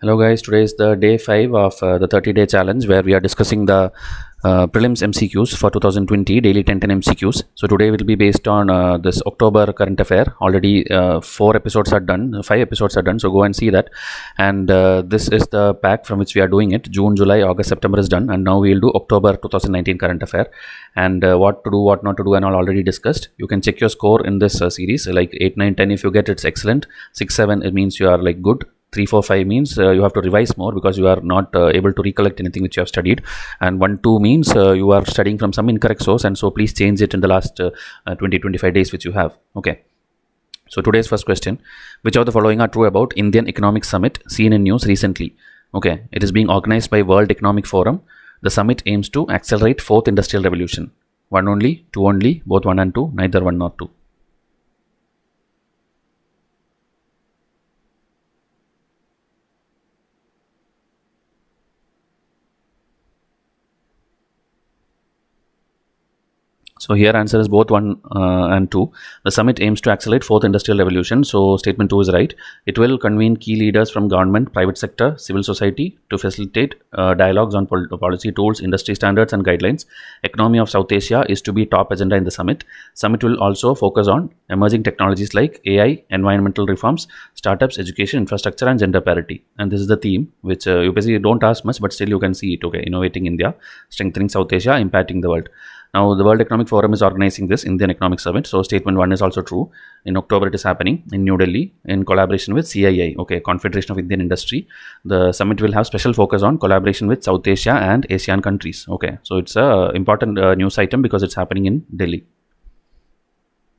hello guys today is the day 5 of uh, the 30 day challenge where we are discussing the uh, prelims mcqs for 2020 daily 1010 mcqs so today will be based on uh, this october current affair already uh, four episodes are done five episodes are done so go and see that and uh, this is the pack from which we are doing it june july august september is done and now we will do october 2019 current affair and uh, what to do what not to do and all already discussed you can check your score in this series like 8 9 10 if you get it's excellent 6 7 it means you are like good three, four, five means uh, you have to revise more because you are not uh, able to recollect anything which you have studied. And one, two means uh, you are studying from some incorrect source, and so please change it in the last uh, uh 20, 25 days which you have. Okay. So today's first question: Which of the following are true about Indian Economic Summit seen in news recently? Okay, it is being organized by World Economic Forum. The summit aims to accelerate fourth industrial revolution. One only, two only, both one and two, neither one nor two. So here answer is both 1 uh, and 2. The summit aims to accelerate fourth industrial revolution. So statement 2 is right. It will convene key leaders from government, private sector, civil society to facilitate uh, dialogues on policy tools, industry standards and guidelines. Economy of South Asia is to be top agenda in the summit. Summit will also focus on emerging technologies like AI, environmental reforms, startups, education, infrastructure and gender parity. And this is the theme which uh, you basically don't ask much but still you can see it. Okay, Innovating India, Strengthening South Asia, Impacting the World. Now, the World Economic Forum is organizing this Indian Economic Summit. So, statement one is also true. In October, it is happening in New Delhi in collaboration with CII, okay, Confederation of Indian Industry. The summit will have special focus on collaboration with South Asia and ASEAN countries. Okay, so it's a important uh, news item because it's happening in Delhi.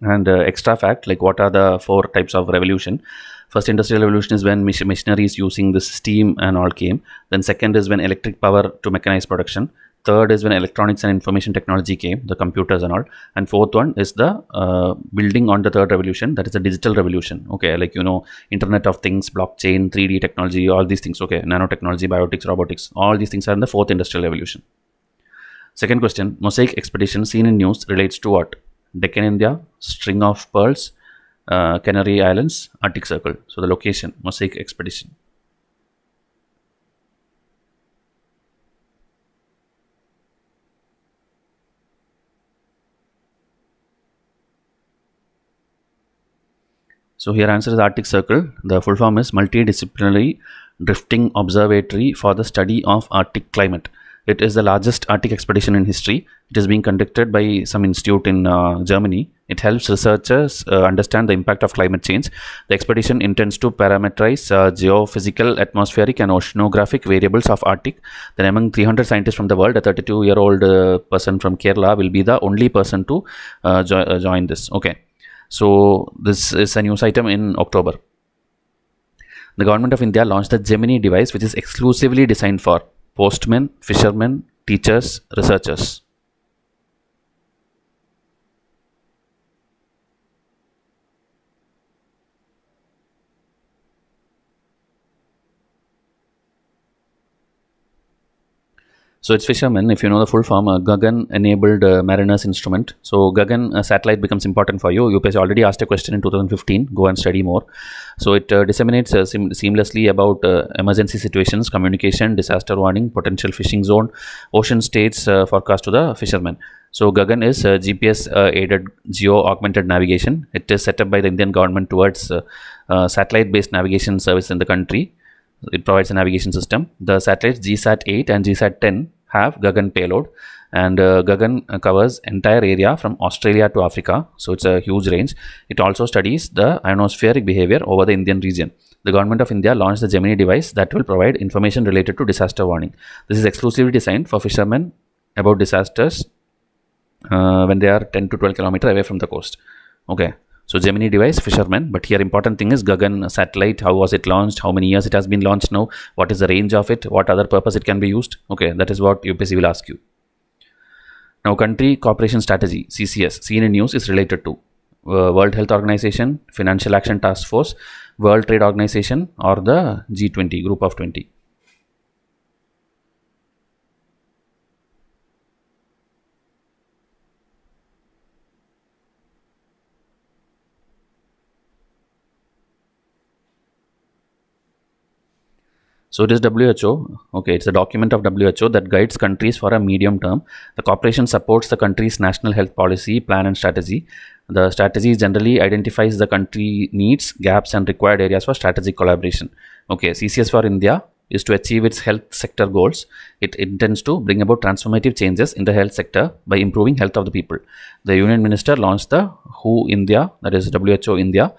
And uh, extra fact, like what are the four types of revolution? First industrial revolution is when missionaries using this steam and all came. Then second is when electric power to mechanize production third is when electronics and information technology came the computers and all and fourth one is the uh, building on the third revolution that is the digital revolution okay like you know internet of things blockchain 3d technology all these things okay nanotechnology biotics robotics all these things are in the fourth industrial revolution second question mosaic expedition seen in news relates to what deccan india string of pearls uh, canary islands arctic circle so the location mosaic expedition So here answer is Arctic Circle. The full form is Multidisciplinary Drifting Observatory for the Study of Arctic Climate. It is the largest Arctic expedition in history. It is being conducted by some institute in uh, Germany. It helps researchers uh, understand the impact of climate change. The expedition intends to parameterize uh, geophysical, atmospheric, and oceanographic variables of Arctic. Then, among 300 scientists from the world, a 32 year old uh, person from Kerala will be the only person to uh, jo uh, join this. Okay. So this is a news item in October. The government of India launched the Gemini device, which is exclusively designed for postmen, fishermen, teachers, researchers. So it's fishermen. If you know the full form, uh, Gagan enabled uh, mariners instrument. So Gagan uh, satellite becomes important for you. You already asked a question in 2015. Go and study more. So it uh, disseminates uh, seamlessly about uh, emergency situations, communication, disaster warning, potential fishing zone, ocean states forecast to the fishermen. So Gagan is GPS aided geo augmented navigation. It is set up by the Indian government towards satellite based navigation service in the country. It provides a navigation system. The satellites GSAT-8 and GSAT-10 have Gagan payload and uh, Gagan covers entire area from Australia to Africa. So it's a huge range. It also studies the ionospheric behavior over the Indian region. The government of India launched the Gemini device that will provide information related to disaster warning. This is exclusively designed for fishermen about disasters uh, when they are 10 to 12 kilometer away from the coast. Okay. So Gemini device, Fisherman. But here important thing is Gagan satellite. How was it launched? How many years it has been launched now? What is the range of it? What other purpose it can be used? Okay, that is what UPC will ask you. Now country cooperation strategy, CCS, CNN news is related to uh, World Health Organization, Financial Action Task Force, World Trade Organization or the G20, group of 20. So it is WHO. Okay, it's a document of WHO that guides countries for a medium term. The corporation supports the country's national health policy, plan, and strategy. The strategy generally identifies the country needs, gaps, and required areas for strategic collaboration. Okay, CCS for India is to achieve its health sector goals. It intends to bring about transformative changes in the health sector by improving health of the people. The Union Minister launched the WHO India, that is WHO India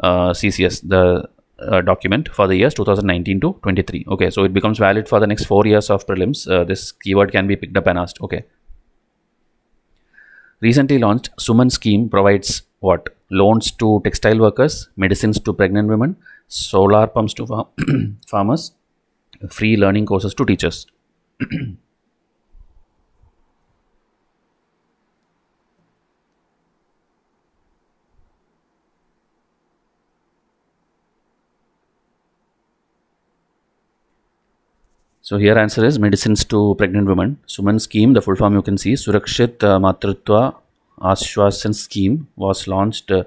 uh, CCS, the uh, document for the years 2019 to 23 okay so it becomes valid for the next four years of prelims uh, this keyword can be picked up and asked okay recently launched suman scheme provides what loans to textile workers medicines to pregnant women solar pumps to farmers free learning courses to teachers So here answer is medicines to pregnant women. Suman scheme, the full form you can see, Surakshit uh, Matritva Ashwasan scheme was launched uh,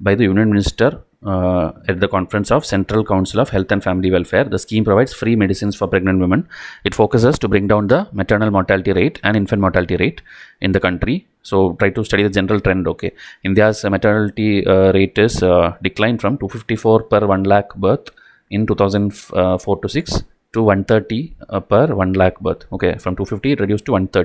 by the Union Minister uh, at the conference of Central Council of Health and Family Welfare. The scheme provides free medicines for pregnant women. It focuses to bring down the maternal mortality rate and infant mortality rate in the country. So try to study the general trend. Okay, India's maternity uh, rate is uh, declined from 254 per 1 lakh birth in 2004 uh, to 6 to 130 uh, per 1 lakh birth okay from 250 it reduced to 130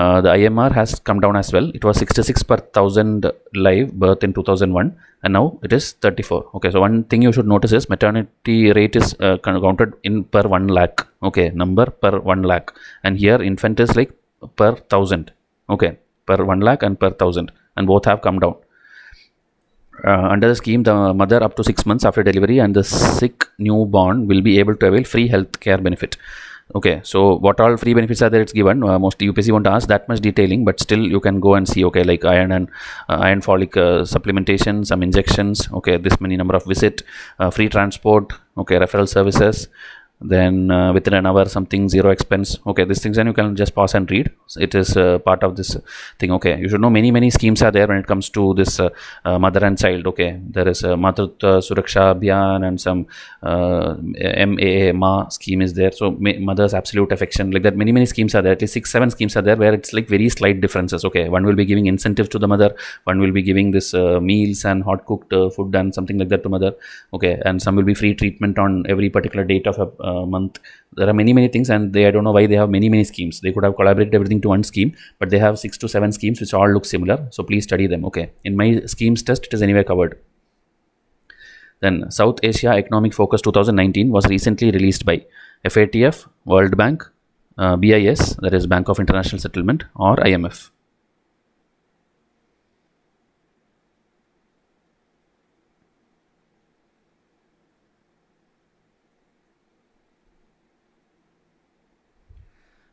uh, the imr has come down as well it was 66 per 1000 live birth in 2001 and now it is 34 okay so one thing you should notice is maternity rate is uh, counted in per 1 lakh okay number per 1 lakh and here infant is like per 1000 okay per 1 lakh and per 1000 and both have come down uh, under the scheme, the mother up to six months after delivery and the sick newborn will be able to avail free health care benefit. Okay, so what all free benefits are there? It's given. Uh, mostly UPC won't ask that much detailing, but still you can go and see. Okay, like iron and uh, iron folic uh, supplementation, some injections. Okay, this many number of visit, uh, free transport. Okay, referral services, then uh, within an hour something zero expense okay these things and you can just pause and read it is uh, part of this thing okay you should know many many schemes are there when it comes to this uh, uh mother and child okay there is a mother suraksha and some uh, maa ma scheme is there so mother's absolute affection like that many many schemes are there at least six seven schemes are there where it's like very slight differences okay one will be giving incentive to the mother one will be giving this uh, meals and hot cooked food and something like that to mother okay and some will be free treatment on every particular date of a uh, month. There are many, many things, and they I don't know why they have many, many schemes. They could have collaborated everything to one scheme, but they have six to seven schemes which all look similar. So please study them. Okay. In my schemes test, it is anyway covered. Then South Asia Economic Focus 2019 was recently released by FATF, World Bank, uh, BIS, that is Bank of International Settlement, or IMF.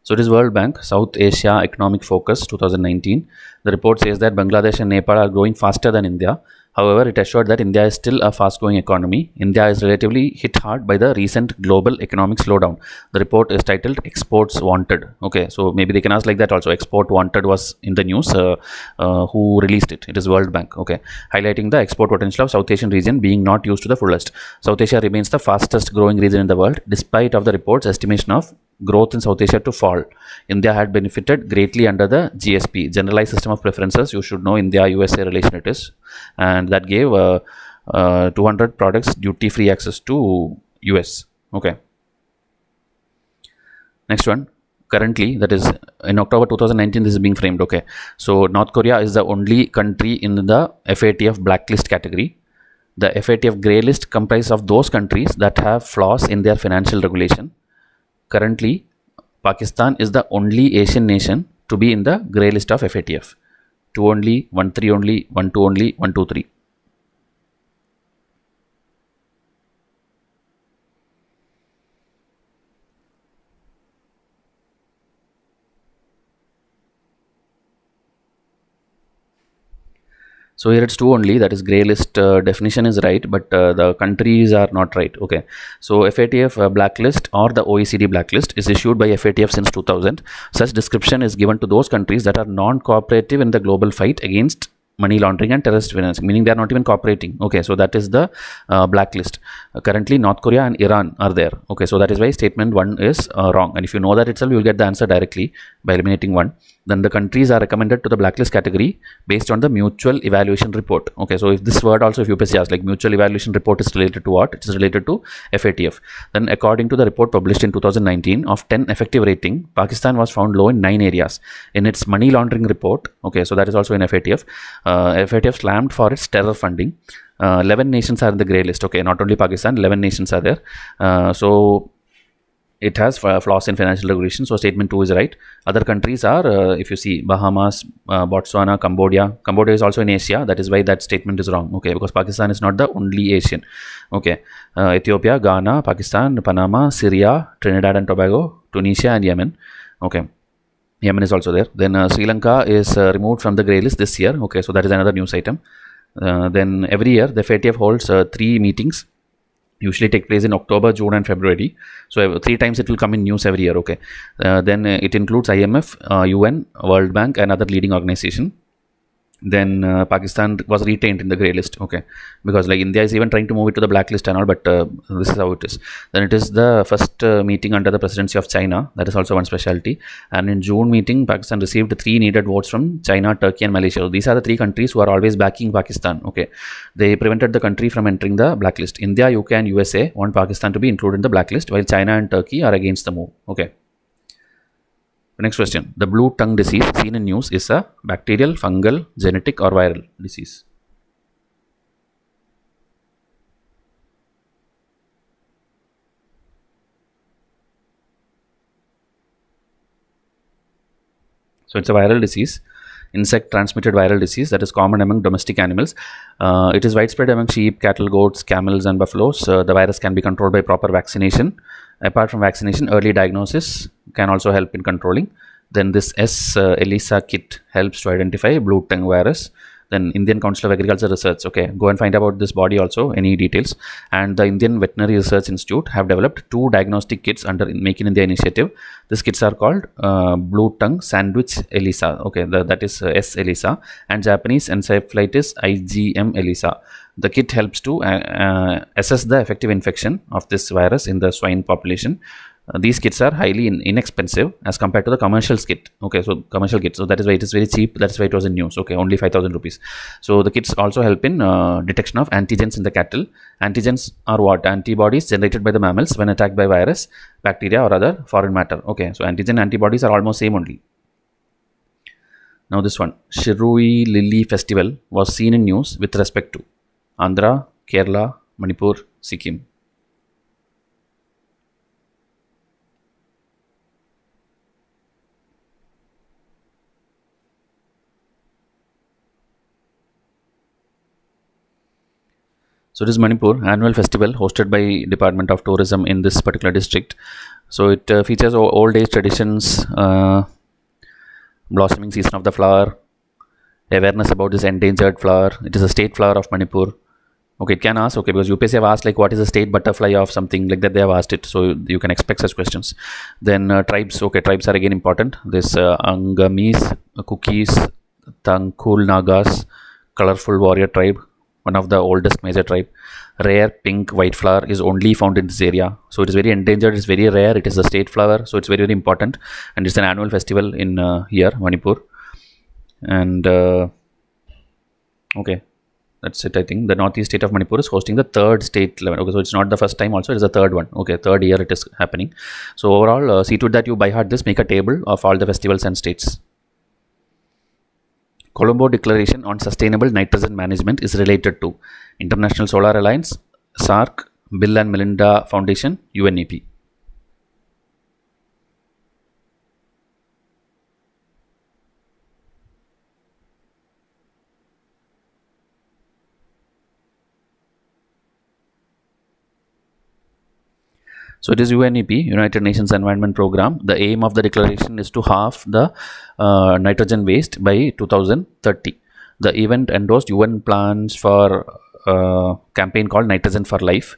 So it is World Bank, South Asia Economic Focus 2019. The report says that Bangladesh and Nepal are growing faster than India. However, it assured that India is still a fast growing economy. India is relatively hit hard by the recent global economic slowdown. The report is titled Exports Wanted. Okay, so maybe they can ask like that also. Export Wanted was in the news. Uh, uh, who released it? It is World Bank. Okay, highlighting the export potential of South Asian region being not used to the fullest. South Asia remains the fastest growing region in the world despite of the report's estimation of growth in South Asia to fall. India had benefited greatly under the GSP, Generalized System of Preferences. You should know India-USA relation it is. And that gave uh, uh, 200 products duty-free access to US. Okay. Next one. Currently, that is in October 2019, this is being framed. Okay. So North Korea is the only country in the FATF blacklist category. The FATF grey list comprises of those countries that have flaws in their financial regulation Currently, Pakistan is the only Asian nation to be in the grey list of FATF. 2 only, 1 3 only, 1 2 only, 1 2 3. so here it's two only that is gray list uh, definition is right but uh, the countries are not right okay so fatf uh, blacklist or the oecd blacklist is issued by fatf since 2000 such description is given to those countries that are non-cooperative in the global fight against money laundering and terrorist financing meaning they are not even cooperating okay so that is the uh, blacklist uh, currently north korea and iran are there okay so that is why statement one is uh, wrong and if you know that itself you will get the answer directly by eliminating one then the countries are recommended to the blacklist category based on the mutual evaluation report okay so if this word also if UPSC asks like mutual evaluation report is related to what it is related to FATF then according to the report published in 2019 of 10 effective rating Pakistan was found low in 9 areas in its money laundering report okay so that is also in FATF uh, FATF slammed for its terror funding uh, 11 nations are in the grey list okay not only Pakistan 11 nations are there uh, so it has uh, flaws in financial regulation. So statement two is right. Other countries are, uh, if you see, Bahamas, uh, Botswana, Cambodia. Cambodia is also in Asia. That is why that statement is wrong. Okay, because Pakistan is not the only Asian. Okay, uh, Ethiopia, Ghana, Pakistan, Panama, Syria, Trinidad and Tobago, Tunisia, and Yemen. Okay. Yemen is also there. Then uh, Sri Lanka is uh, removed from the grey list this year. Okay, so that is another news item. then every year the FATF holds three meetings usually take place in October, June and February. So three times it will come in news every year. Okay. Uh, then it includes IMF, uh, UN, World Bank and other leading organization then uh, Pakistan was retained in the grey list. Okay, because like India is even trying to move it to the black list and all, but uh, this is how it is. Then it is the first uh, meeting under the presidency of China. That is also one specialty. And in June meeting, Pakistan received three needed votes from China, Turkey, and Malaysia. These are the three countries who are always backing Pakistan. Okay, they prevented the country from entering the blacklist. India, UK, and USA want Pakistan to be included in the blacklist, while China and Turkey are against the move. Okay next question. The blue tongue disease seen in news is a bacterial, fungal, genetic or viral disease. So it's a viral disease insect transmitted viral disease that is common among domestic animals. Uh, it is widespread among sheep, cattle, goats, camels, and buffaloes. Uh, the virus can be controlled by proper vaccination. Apart from vaccination, early diagnosis can also help in controlling. Then this S. Uh, ELISA kit helps to identify blue tongue virus then Indian Council of Agriculture Research. Okay, go and find about this body also, any details. And the Indian Veterinary Research Institute have developed two diagnostic kits under Make in India initiative. These kits are called uh, Blue Tongue Sandwich ELISA. Okay, the, that is uh, S ELISA and Japanese encephalitis IgM ELISA. The kit helps to uh, uh, assess the effective infection of this virus in the swine population. Uh, these kits are highly in inexpensive as compared to the commercial kit okay so commercial kit so that is why it is very cheap that's why it was in news okay only 5000 rupees so the kits also help in uh, detection of antigens in the cattle antigens are what antibodies generated by the mammals when attacked by virus bacteria or other foreign matter okay so antigen antibodies are almost same only now this one shirui lily festival was seen in news with respect to andhra kerala manipur sikkim So it is Manipur annual festival hosted by Department of Tourism in this particular district. So it uh, features old age traditions, uh, blossoming season of the flower, awareness about this endangered flower. It is a state flower of Manipur. Okay, it can ask, okay, because UPSC have asked like what is the state butterfly of something like that they have asked it. So you can expect such questions. Then uh, tribes, okay, tribes are again important. This uh, Angamis, Cookies, Tankul Nagas, Colorful Warrior Tribe, one of the oldest major tribe. Rare pink white flower is only found in this area. So it is very endangered, it's very rare, it is a state flower, so it's very, very important. And it's an annual festival in uh, here, Manipur. And uh, okay, that's it, I think. The northeast state of Manipur is hosting the third state level. Okay, so it's not the first time also, it's the third one. Okay, third year it is happening. So overall, uh, see to it that you by heart this, make a table of all the festivals and states. Colombo Declaration on Sustainable Nitrogen Management is related to International Solar Alliance, SARC, Bill and Melinda Foundation, UNEP. So it is UNEP, United Nations Environment Program. The aim of the declaration is to halve the uh, nitrogen waste by 2030. The event endorsed UN plans for a uh, campaign called Nitrogen for Life.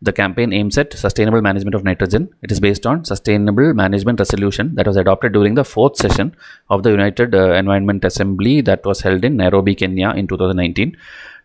The campaign aims at sustainable management of nitrogen. It is based on sustainable management resolution that was adopted during the fourth session of the United uh, Environment Assembly that was held in Nairobi, Kenya in 2019.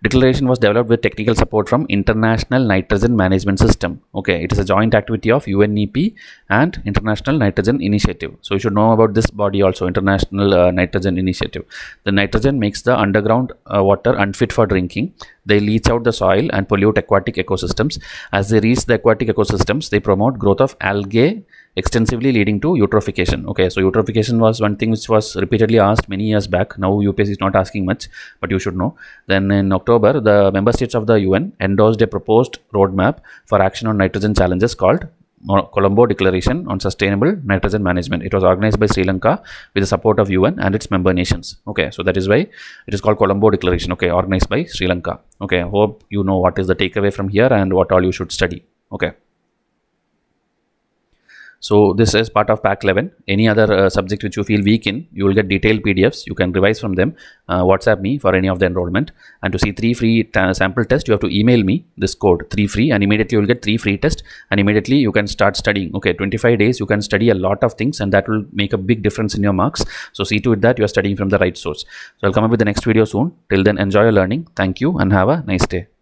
Declaration was developed with technical support from International Nitrogen Management System. Okay, it is a joint activity of UNEP and International Nitrogen Initiative. So you should know about this body also, International uh, Nitrogen Initiative. The nitrogen makes the underground uh, water unfit for drinking. They leach out the soil and pollute aquatic ecosystems. As they reach the aquatic ecosystems, they promote growth of algae extensively leading to eutrophication okay so eutrophication was one thing which was repeatedly asked many years back now UPS is not asking much but you should know then in October the member states of the UN endorsed a proposed roadmap for action on nitrogen challenges called Colombo Declaration on Sustainable Nitrogen Management. It was organized by Sri Lanka with the support of UN and its member nations. Okay, so that is why it is called Colombo Declaration. Okay, organized by Sri Lanka. Okay, I hope you know what is the takeaway from here and what all you should study. Okay. So this is part of pack 11. Any other uh, subject which you feel weak in, you will get detailed PDFs. You can revise from them. Uh, WhatsApp me for any of the enrollment. And to see three free sample test, you have to email me this code three free, and immediately you will get three free test. And immediately you can start studying. Okay, 25 days you can study a lot of things, and that will make a big difference in your marks. So see to it that you are studying from the right source. So I'll come up with the next video soon. Till then, enjoy your learning. Thank you, and have a nice day.